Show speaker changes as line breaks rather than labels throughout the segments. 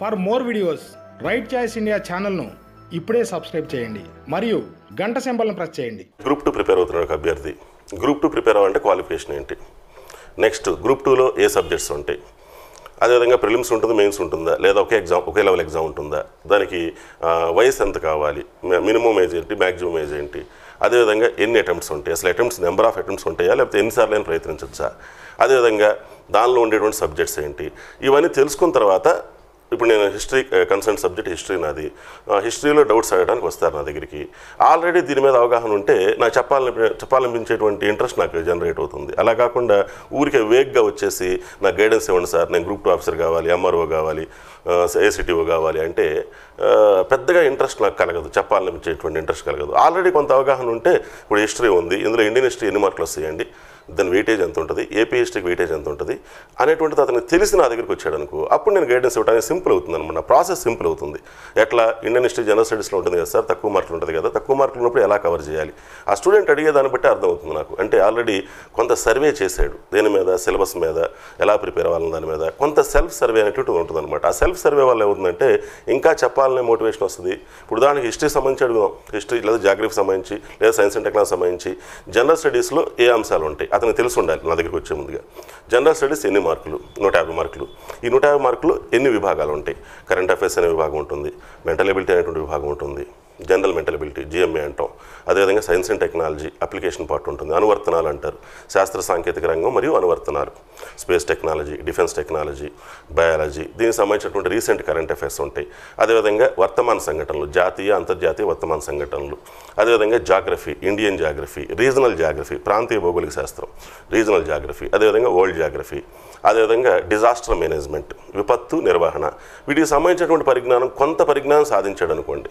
for more videos right choice India ఛానల్ను ఇప్పుడే subscribe చేయండి మరియు గంట సింబల్ను ప్రెస్ చేయండి గ్రూప్ టూ ప్రిపేర్ అవుతున్న ఒక అభ్యర్థి గ్రూప్ టూ ప్రిపేర్ అవ్వాలంటే క్వాలిఫికేషన్ ఏంటి నెక్స్ట్ గ్రూప్ టూలో ఏ సబ్జెక్ట్స్ ఉంటాయి అదేవిధంగా ప్రిలిమ్స్ ఉంటుంది మెయిన్స్ ఉంటుందా లేదా ఒకే ఎగ్జామ్ ఒకే లెవెల్ ఎగ్జామ్ ఉంటుందా దానికి వయసు ఎంత కావాలి మినిమం ఏజ్ ఏంటి మ్యాక్సిమం ఏజ్ ఏంటి అదేవిధంగా ఎన్ని అటెంప్ట్స్ ఉంటాయి అసలు అటెంప్ట్స్ నెంబర్ ఆఫ్ అటెంప్ట్స్ ఉంటాయా లేకపోతే ఎన్నిసార్లు అయినా ప్రయత్నించవచ్చా అదేవిధంగా దానిలో ఉండేటువంటి సబ్జెక్ట్స్ ఏంటి ఇవన్నీ తెలుసుకున్న తర్వాత ఇప్పుడు నేను హిస్టరీ కన్సర్న్ సబ్జెక్ట్ హిస్టరీ నాది హిస్టరీలో డౌట్స్ అడగడానికి వస్తారు నా దగ్గరికి ఆల్రెడీ దీని మీద అవగాహన ఉంటే నాకు చెప్పాలని చెప్పాలనిపించేటువంటి ఇంట్రెస్ట్ నాకు జనరేట్ అవుతుంది అలా కాకుండా ఊరికే వేగ్గా వచ్చేసి నా గైడెన్స్ ఇవ్వండి సార్ నేను గ్రూప్ టూ ఆఫీసర్ కావాలి ఎంఆర్ఓ కావాలి ఏసీటీఓ కావాలి అంటే పెద్దగా ఇంట్రెస్ట్ నాకు కలగదు చెప్పాలనిపించేటువంటి ఇంట్రెస్ట్ కలగదు ఆల్రెడీ కొంత అవగాహన ఉంటే ఇప్పుడు హిస్టరీ ఉంది ఇందులో ఇండియన్ హిస్టరీ ఎన్ని మార్కులు వస్తాయండి దాని వెయిటేజ్ ఎంత ఉంటుంది ఏపీఎస్టీకి వెయిటేజ్ ఎంత ఉంటుంది అనేటువంటిది అతనికి తెలిసి నా దగ్గరికి వచ్చాడు అనుకో అప్పుడు నేను గైడెన్స్ ఇవ్వడానికి సింపుల్ అవుతుంది అనమాట ప్రాసెస్ సింపుల్ అవుతుంది ఎట్లా ఇండియన్ హిస్టరీ జనరల్ స్టడీస్లో ఉంటుంది కదా సార్ తక్కువ మార్కులు ఉంటుంది కదా తక్కువ మార్కులు ఉన్నప్పుడు ఎలా కవర్ చేయాలి ఆ స్టూడెంట్ అడిగే దాన్ని బట్టి అర్థమవుతుంది నాకు అంటే ఆల్రెడీ కొంత సర్వే చేశాడు దేని మీద సిలబస్ మీద ఎలా ప్రిపేర్ అవ్వాలని దాని మీద కొంత సెల్ఫ్ సర్వే అనేటువంటి ఉంటుంది అనమాట ఆ సెల్ఫ్ సర్వే వల్ల ఏమవుతుందంటే ఇంకా చెప్పాలనే మోటివేషన్ వస్తుంది ఇప్పుడు దానికి హిస్టరీ సంబంధించి అడుగుదాం హిస్టరీ లేదా జాగ్రఫీ సంబంధించి లేదా సైన్స్ అండ్ టెక్నాలజీ సంబంధించి జనరల్ స్టడీస్లో ఏ అంశాలు ఉంటాయి అతనికి తెలిసి ఉండాలి నా దగ్గరికి వచ్చే ముందుగా జనరల్ స్టడీస్ ఎన్ని మార్కులు నూట యాభై మార్కులు ఈ నూట యాభై మార్కులు ఎన్ని విభాగాలు ఉంటాయి కరెంట్ అఫైర్స్ అనే విభాగం ఉంటుంది మెంటల్ ఎబిలిటీ అనేటువంటి విభాగం ఉంటుంది జనరల్ మెంటలబిలిటీ జిఎంఏ అంటాం అదేవిధంగా science and technology application part ఉంటుంది అనువర్తనాలు అంటారు శాస్త్ర సాంకేతిక రంగం మరియు అనువర్తనాలు space technology defence technology biology దీనికి సంబంధించినటువంటి రీసెంట్ కరెంట్ అఫైర్స్ ఉంటాయి అదేవిధంగా వర్తమాన సంఘటనలు జాతీయ అంతర్జాతీయ వర్తమాన సంఘటనలు అదేవిధంగా geography Indian geography regional geography ప్రాంతీయ భౌగోళిక శాస్త్రం రీజనల్ జాగ్రఫీ అదేవిధంగా వరల్డ్ జాగ్రఫీ అదేవిధంగా డిజాస్టర్ మేనేజ్మెంట్ విపత్తు నిర్వహణ వీటికి సంబంధించినటువంటి పరిజ్ఞానం కొంత పరిజ్ఞానం సాధించాడు అనుకోండి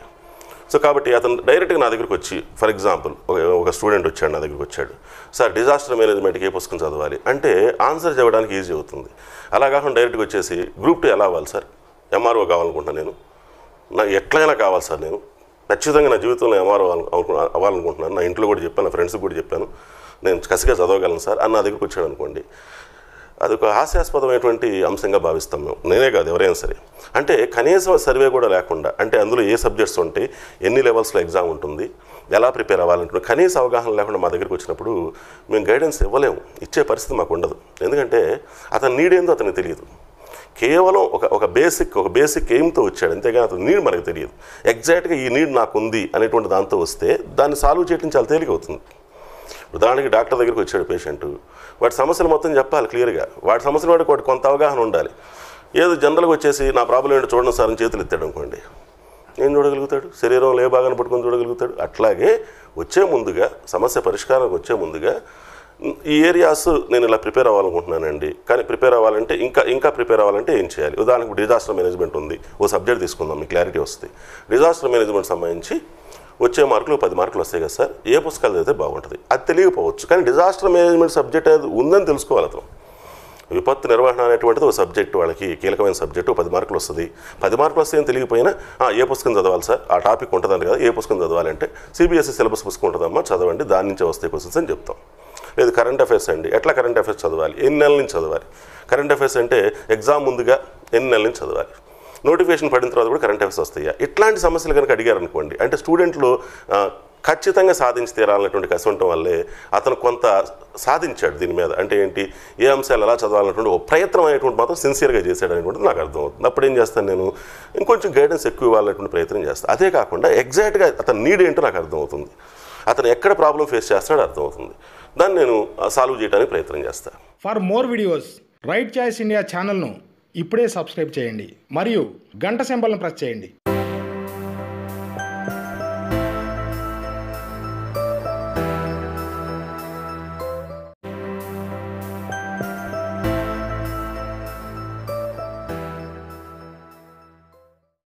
సో కాబట్టి అతను డైరెక్ట్గా నా దగ్గరికి వచ్చి ఫర్ ఎగ్జాంపుల్ ఒక స్టూడెంట్ వచ్చాడు నా దగ్గరికి వచ్చాడు సార్ డిజాస్టర్ మేనేజ్మెంట్కి ఏ పుస్తకం చదవాలి అంటే ఆన్సర్ చెప్పడానికి ఈజీ అవుతుంది అలా కాకుండా డైరెక్ట్గా వచ్చేసి గ్రూప్ టూ ఎలా అవ్వాలి సార్ ఎంఆర్ఓ కావాలనుకుంటున్నాను నేను నాకు ఎట్లయినా కావాలి సార్ నేను ఖచ్చితంగా నా జీవితంలో ఎంఆర్ఓ అవ్వాలనుకుంటున్నాను నా ఇంట్లో కూడా చెప్పాను నా ఫ్రెండ్స్కి కూడా చెప్పాను నేను కసిగా చదవగలను సార్ అని నా దగ్గరికి వచ్చాడు అనుకోండి అది ఒక హాస్యాస్పదమైనటువంటి అంశంగా భావిస్తాం మేము నేనే కాదు ఎవరైనా సరే అంటే కనీసం సర్వే కూడా లేకుండా అంటే అందులో ఏ సబ్జెక్ట్స్ ఉంటాయి ఎన్ని లెవెల్స్లో ఎగ్జామ్ ఉంటుంది ఎలా ప్రిపేర్ అవ్వాలంటున్నాం కనీస అవగాహన లేకుండా మా దగ్గరికి వచ్చినప్పుడు మేము గైడెన్స్ ఇవ్వలేము ఇచ్చే పరిస్థితి మాకు ఉండదు ఎందుకంటే అతని నీడేందో అతనికి తెలియదు కేవలం ఒక ఒక బేసిక్ ఒక బేసిక్ ఎయిమ్తో వచ్చాడు అంతేగాని అతని నీడ్ మనకు తెలియదు ఎగ్జాక్ట్గా ఈ నీడ్ నాకు ఉంది అనేటువంటి దాంతో వస్తే దాన్ని సాల్వ్ చేయడం చాలా తేలిక అవుతుంది ఉదాహరణకి డాక్టర్ దగ్గరికి వచ్చాడు పేషెంట్ వాటి సమస్యలు మొత్తం చెప్పాలి క్లియర్గా వాటి సమస్యలు వాడికి వాటి కొంత అవగాహన ఉండాలి ఏదో జనరల్గా వచ్చేసి నా ప్రాబ్లం ఏంటో చూడండి సార్ అని చేతులు ఎత్తాడు అనుకోండి ఏం చూడగలుగుతాడు శరీరంలో ఏ భాగాన్ని పట్టుకొని చూడగలుగుతాడు అట్లాగే వచ్చే ముందుగా సమస్య పరిష్కారానికి వచ్చే ముందుగా ఈ ఏరియాస్ నేను ఇలా ప్రిపేర్ అవ్వాలనుకుంటున్నానండి కానీ ప్రిపేర్ అవ్వాలంటే ఇంకా ఇంకా ప్రిపేర్ అవ్వాలంటే ఏం చేయాలి ఉదాహరణకు డిజాస్టర్ మేనేజ్మెంట్ ఉంది ఓ సబ్జెక్ట్ తీసుకుందాం మీకు క్లారిటీ వస్తుంది డిజాస్టర్ మేనేజ్మెంట్ సంబంధించి వచ్చే మార్కులు పది మార్కులు వస్తాయి కదా సార్ ఏ పుస్తకాలు చదివితే బాగుంటుంది అది తెలియకపోవచ్చు కానీ డిజాస్టర్ మేనేజ్మెంట్ సబ్జెక్ట్ అనేది ఉందని తెలుసుకోవాలి అతను విపత్తు నిర్వహణ అనేటువంటిది ఒక సబ్జెక్ట్ వాళ్ళకి కీలకమైన సబ్జెక్టు పది మార్కులు వస్తుంది పది మార్కులు వస్తే తెలియకపోయినా ఏ పుస్తకం చదవాలి సార్ ఆ టాపిక్ ఉంటుందని కదా ఏ పుస్తకం చదవాలంటే సిబిఎస్ఈ సిలబస్ పుస్తకం ఉంటుందమ్మా చదవండి దాని నుంచే వస్తే క్వశ్చన్స్ అని చెప్తాం లేదు కరెంట్ అఫైర్స్ అండి ఎట్లా కరెంట్ అఫైర్స్ చదవాలి ఎన్ని నెలల నుంచి చదవాలి కరెంట్ అఫేర్స్ అంటే ఎగ్జామ్ ముందుగా ఎన్ని నెలల నుంచి చదవాలి నోటిఫికేషన్ పడిన తర్వాత కూడా కరెంట్ అఫేర్స్ వస్తాయి ఇట్లాంటి సమస్యలు కనుక అడిగారనుకోండి అంటే స్టూడెంట్లు ఖచ్చితంగా సాధించి తీరాలన్నటువంటి కసి ఉండటం వల్లే అతను కొంత సాధించాడు దీని మీద అంటే ఏంటి ఏ అంశాలు ఎలా చదవాలన్నటువంటి ఒక ప్రయత్నం అనేటువంటి మాత్రం సిన్సియర్గా చేశాడు అనేటువంటి నాకు అర్థమవుతుంది అప్పుడు ఏం చేస్తాను నేను ఇంకొంచెం గైడెన్స్ ఎక్కువ ఇవ్వాలన్నటువంటి ప్రయత్నం చేస్తాను అదే కాకుండా ఎగ్జాక్ట్గా అతని నీడ్ ఏంటో నాకు అర్థమవుతుంది అతను ఎక్కడ ప్రాబ్లం ఫేస్ చేస్తున్నాడో అర్థమవుతుంది దాన్ని నేను సాల్వ్ చేయడానికి ప్రయత్నం చేస్తాను for more videos right choice India ఛానల్ను ఇప్పుడే సబ్స్క్రైబ్ చేయండి మరియు గంట సింబల్ని ప్రెస్ చేయండి